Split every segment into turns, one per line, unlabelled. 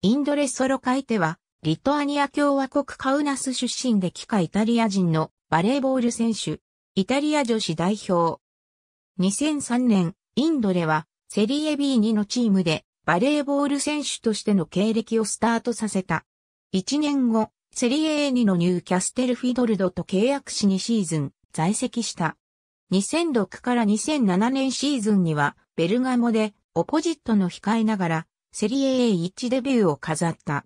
インドレ・ソロカイテは、リトアニア共和国カウナス出身で帰化イタリア人のバレーボール選手、イタリア女子代表。2003年、インドレは、セリエ B2 のチームで、バレーボール選手としての経歴をスタートさせた。1年後、セリエ A2 のニューキャステルフィドルドと契約しにシーズン、在籍した。2006から2007年シーズンには、ベルガモで、オポジットの控えながら、セリエ A1 デビューを飾った。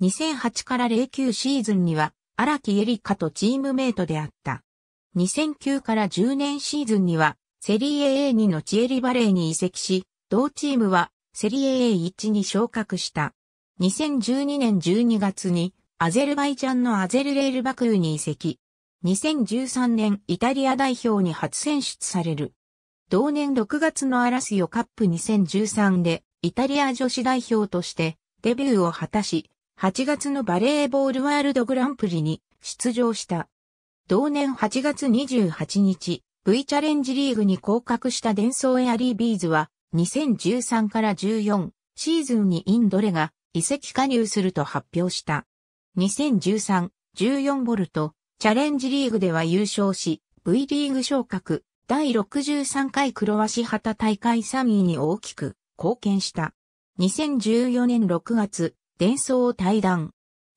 2008から09シーズンには荒木エリカとチームメイトであった。2009から10年シーズンにはセリエ A2 のチエリバレーに移籍し、同チームはセリエ A1 に昇格した。2012年12月にアゼルバイジャンのアゼルレールバクーに移籍。2013年イタリア代表に初選出される。同年6月のアラスヨカップ2013でイタリア女子代表としてデビューを果たし、8月のバレーボールワールドグランプリに出場した。同年8月28日、V チャレンジリーグに降格した伝送エアリービーズは、2013から14シーズンにインドレが移籍加入すると発表した。2013-14ボルト、チャレンジリーグでは優勝し、V リーグ昇格、第63回クロ黒足旗大会3位に大きく貢献した。2014年6月、伝送を退団。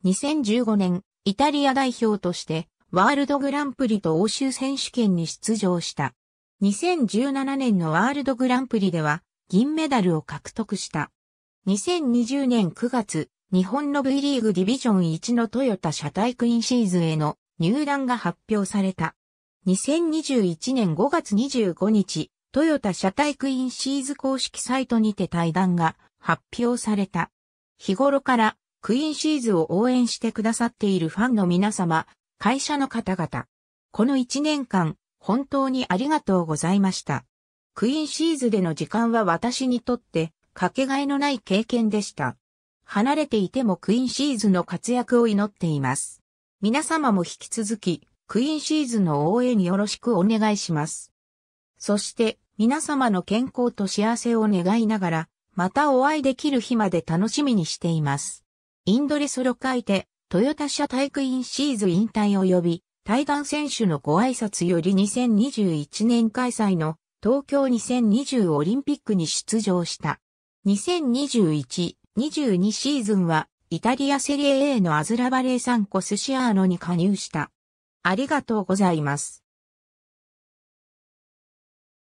2015年、イタリア代表として、ワールドグランプリと欧州選手権に出場した。2017年のワールドグランプリでは、銀メダルを獲得した。2020年9月、日本の V リーグディビジョン1のトヨタ車体クイーンシーズンへの入団が発表された。2021年5月25日、トヨタ車体クイーンシーズ公式サイトにて対談が発表された。日頃からクイーンシーズを応援してくださっているファンの皆様、会社の方々。この1年間、本当にありがとうございました。クイーンシーズでの時間は私にとってかけがえのない経験でした。離れていてもクイーンシーズの活躍を祈っています。皆様も引き続き、クイーンシーズの応援よろしくお願いします。そして、皆様の健康と幸せを願いながら、またお会いできる日まで楽しみにしています。インドレソロ会で、トヨタ社体育院シーズ引退及び、対談選手のご挨拶より2021年開催の東京2020オリンピックに出場した。2021-22シーズンは、イタリアセリエ A のアズラバレーサンコスシアーノに加入した。ありがとうございます。